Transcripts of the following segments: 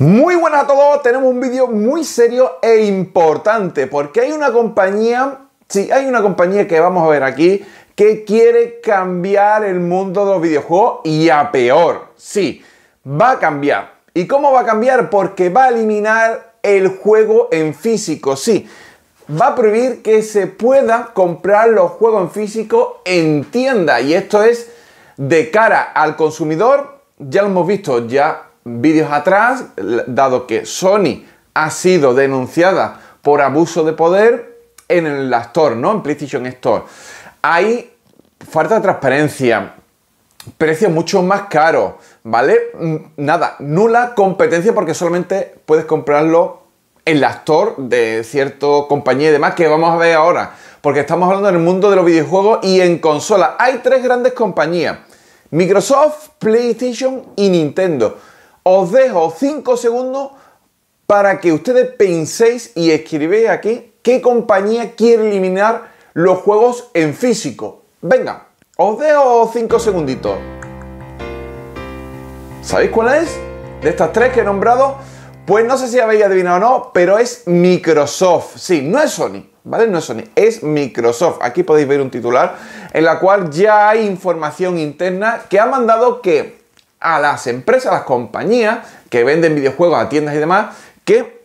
Muy buenas a todos, tenemos un vídeo muy serio e importante porque hay una compañía, sí, hay una compañía que vamos a ver aquí que quiere cambiar el mundo de los videojuegos y a peor, sí, va a cambiar. ¿Y cómo va a cambiar? Porque va a eliminar el juego en físico, sí. Va a prohibir que se pueda comprar los juegos en físico en tienda y esto es de cara al consumidor, ya lo hemos visto, ya vídeos atrás, dado que Sony ha sido denunciada por abuso de poder en el Store, ¿no? En PlayStation Store. Hay falta de transparencia, precios mucho más caros, ¿vale? Mm, nada, nula competencia porque solamente puedes comprarlo en la Store de cierta compañía y demás que vamos a ver ahora. Porque estamos hablando del mundo de los videojuegos y en consola. Hay tres grandes compañías. Microsoft, PlayStation y Nintendo os dejo 5 segundos para que ustedes penséis y escribáis aquí qué compañía quiere eliminar los juegos en físico. Venga, os dejo 5 segunditos. ¿Sabéis cuál es? De estas tres que he nombrado, pues no sé si habéis adivinado o no, pero es Microsoft. Sí, no es Sony, ¿vale? No es Sony, es Microsoft. Aquí podéis ver un titular en la cual ya hay información interna que ha mandado que a las empresas, a las compañías que venden videojuegos a tiendas y demás, que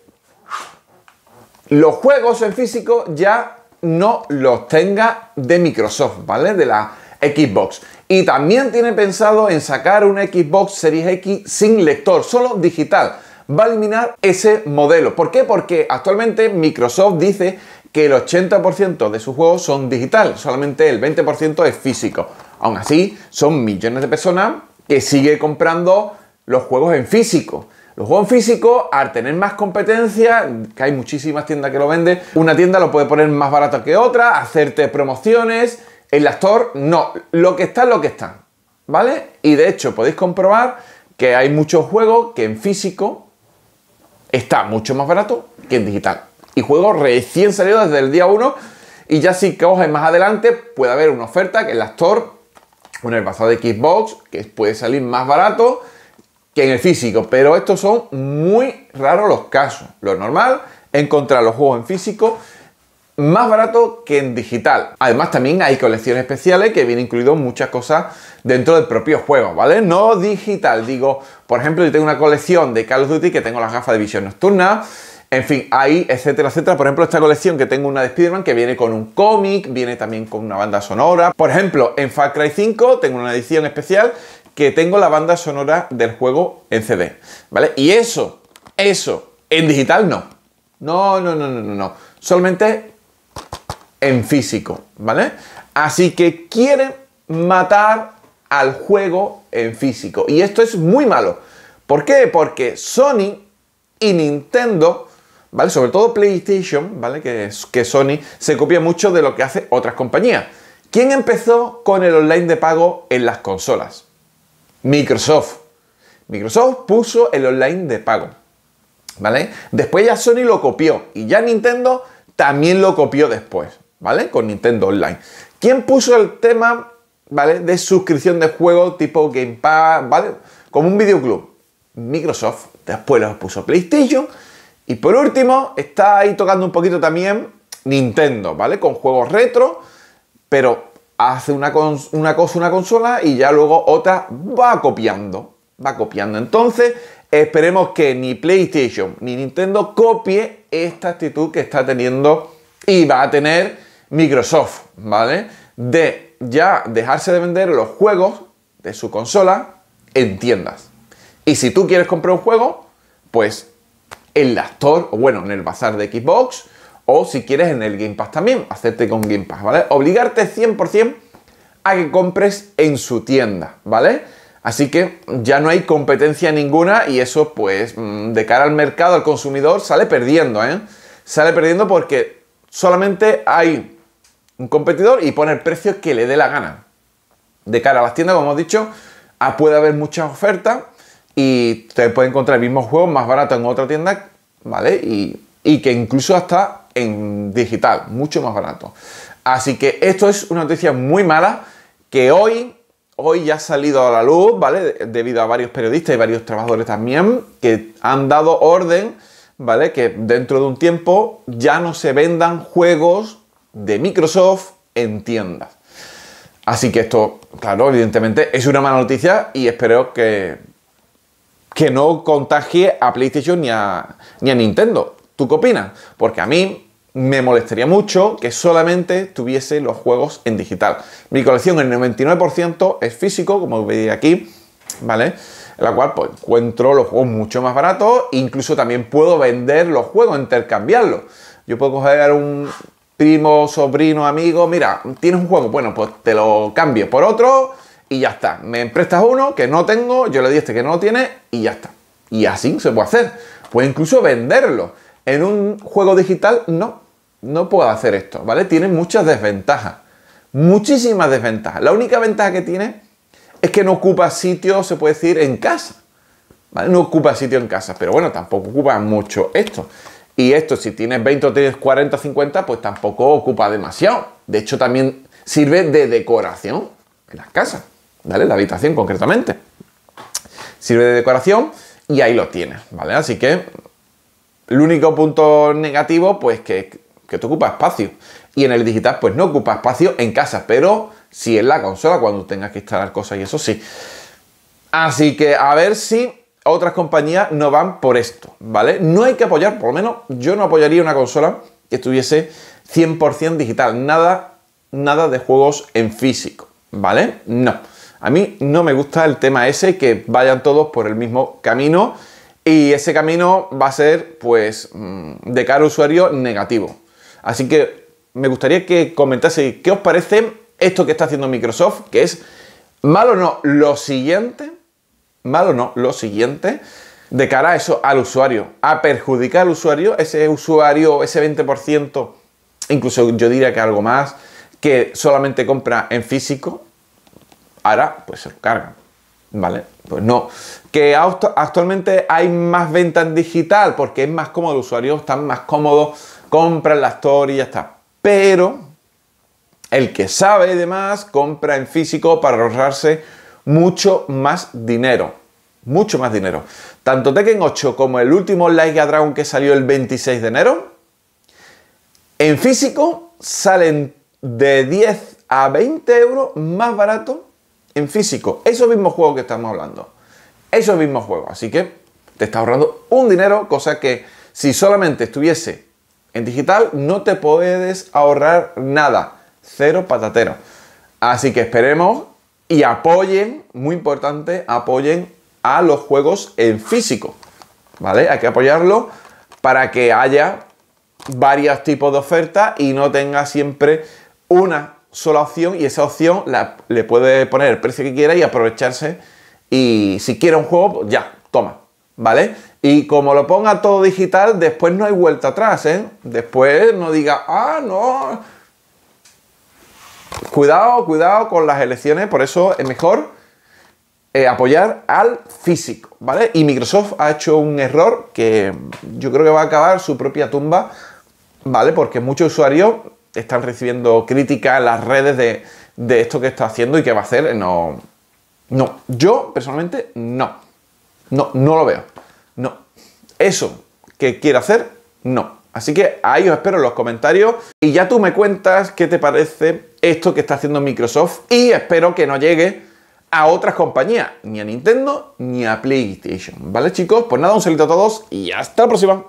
los juegos en físico ya no los tenga de Microsoft, ¿vale? De la Xbox. Y también tiene pensado en sacar una Xbox Series X sin lector, solo digital. Va a eliminar ese modelo. ¿Por qué? Porque actualmente Microsoft dice que el 80% de sus juegos son digital, solamente el 20% es físico. Aún así, son millones de personas que sigue comprando los juegos en físico. Los juegos en físico, al tener más competencia, que hay muchísimas tiendas que lo venden, una tienda lo puede poner más barato que otra, hacerte promociones. En la Store, no. Lo que está, lo que está. ¿Vale? Y de hecho, podéis comprobar que hay muchos juegos que en físico está mucho más barato que en digital. Y juegos recién salidos desde el día 1. Y ya si coges más adelante, puede haber una oferta que en la Store un el pasado de Xbox, que puede salir más barato que en el físico, pero estos son muy raros los casos. Lo normal, encontrar los juegos en físico más barato que en digital. Además, también hay colecciones especiales que vienen incluido muchas cosas dentro del propio juego, ¿vale? No digital, digo, por ejemplo, yo tengo una colección de Call of Duty que tengo las gafas de visión nocturna, en fin, hay etcétera, etcétera. Por ejemplo, esta colección que tengo una de Spider-Man que viene con un cómic, viene también con una banda sonora. Por ejemplo, en Far Cry 5 tengo una edición especial que tengo la banda sonora del juego en CD, ¿vale? Y eso, eso, en digital no. No, no, no, no, no, no. Solamente en físico, ¿vale? Así que quieren matar al juego en físico. Y esto es muy malo. ¿Por qué? Porque Sony y Nintendo sobre todo PlayStation, ¿vale? Que, que Sony se copia mucho de lo que hace otras compañías. ¿Quién empezó con el online de pago en las consolas? Microsoft. Microsoft puso el online de pago. ¿Vale? Después ya Sony lo copió y ya Nintendo también lo copió después, ¿vale? Con Nintendo Online. ¿Quién puso el tema, ¿vale? De suscripción de juegos tipo Game Pass, ¿vale? Como un videoclub. Microsoft. Después lo puso PlayStation y por último, está ahí tocando un poquito también Nintendo, ¿vale? Con juegos retro, pero hace una, una cosa una consola y ya luego otra va copiando, va copiando. Entonces, esperemos que ni PlayStation ni Nintendo copie esta actitud que está teniendo y va a tener Microsoft, ¿vale? De ya dejarse de vender los juegos de su consola en tiendas. Y si tú quieres comprar un juego, pues en la Store, o bueno, en el bazar de Xbox, o si quieres en el Game Pass también, hacerte con Game Pass, ¿vale? Obligarte 100% a que compres en su tienda, ¿vale? Así que ya no hay competencia ninguna y eso pues mm, de cara al mercado, al consumidor, sale perdiendo, ¿eh? Sale perdiendo porque solamente hay un competidor y pone el precio que le dé la gana. De cara a las tiendas, como hemos dicho, ah, puede haber muchas ofertas y te puede encontrar el mismo juego más barato en otra tienda, ¿vale? Y, y que incluso hasta en digital, mucho más barato. Así que esto es una noticia muy mala que hoy hoy ya ha salido a la luz, ¿vale? Debido a varios periodistas y varios trabajadores también que han dado orden, ¿vale? Que dentro de un tiempo ya no se vendan juegos de Microsoft en tiendas. Así que esto, claro, evidentemente es una mala noticia y espero que que no contagie a PlayStation ni a, Nintendo. ¿Tú qué opinas? Porque a mí me molestaría mucho que solamente tuviese los juegos en digital. Mi colección, el 99% es físico, como veis aquí, ¿vale? En la cual pues, encuentro los juegos mucho más baratos, incluso también puedo vender los juegos, intercambiarlos. Yo puedo coger un primo, sobrino, amigo, mira, tienes un juego, bueno, pues te lo cambio por otro y ya está. Me prestas uno que no tengo, yo le di este que no tiene y ya está. Y así se puede hacer. Puede incluso venderlo. En un juego digital no, no puedo hacer esto, ¿vale? Tiene muchas desventajas. Muchísimas desventajas. La única ventaja que tiene es que no ocupa sitio, se puede decir, en casa. No ocupa sitio en casa, pero bueno, tampoco ocupa mucho esto. Y esto, si tienes 20 o tienes 40 o 50, pues tampoco ocupa demasiado. De hecho, también sirve de decoración en las casas. ¿vale? La habitación concretamente. Sirve de decoración y ahí lo tienes, ¿vale? Así que el único punto negativo, pues que, te ocupa espacio. Y en el digital, pues no ocupa espacio en casa, pero si en la consola cuando tengas que instalar cosas y eso sí. Así que a ver si otras compañías no van por esto, ¿vale? No hay que apoyar, por lo menos yo no apoyaría una consola que estuviese 100% digital, nada, nada de juegos en físico, ¿vale? No. A mí no me gusta el tema ese, que vayan todos por el mismo camino y ese camino va a ser, pues, mm, de cara al usuario negativo. Así que me gustaría que comentase qué os parece esto que está haciendo Microsoft, que es malo o no lo siguiente, malo o no lo siguiente, de cara a eso, al usuario, a perjudicar al usuario, ese usuario, ese 20%, incluso yo diría que algo más, que solamente compra en físico, Ahora, pues se lo cargan. ¿Vale? Pues no. Que actualmente hay más venta en digital porque es más cómodo, los usuarios están más cómodos, compran la store y ya está. Pero el que sabe y demás compra en físico para ahorrarse mucho más dinero. Mucho más dinero. Tanto Tekken 8 como el último Light Dragon que salió el 26 de enero, en físico salen de 10 a 20 euros más barato en físico. Esos mismos juegos que estamos hablando. Esos mismos juegos. Así que te está ahorrando un dinero, cosa que si solamente estuviese en digital no te puedes ahorrar nada. Cero patatero. Así que esperemos y apoyen, muy importante, apoyen a los juegos en físico. ¿Vale? Hay que apoyarlo para que haya varios tipos de ofertas y no tenga siempre una sola opción y esa opción la, le puede poner el precio que quiera y aprovecharse. Y si quiere un juego, pues ya, toma, ¿vale? Y como lo ponga todo digital, después no hay vuelta atrás, ¿eh? Después no diga, ah, no. Cuidado, cuidado con las elecciones, por eso es mejor eh, apoyar al físico, ¿vale? Y Microsoft ha hecho un error que yo creo que va a acabar su propia tumba, ¿vale? Porque muchos usuarios están recibiendo crítica en las redes de, de esto que está haciendo y que va a hacer. No, no, yo personalmente no. No, no lo veo. No. Eso que quiere hacer, no. Así que ahí os espero en los comentarios y ya tú me cuentas qué te parece esto que está haciendo Microsoft y espero que no llegue a otras compañías, ni a Nintendo ni a PlayStation. ¿Vale chicos? Pues nada, un saludo a todos y hasta la próxima.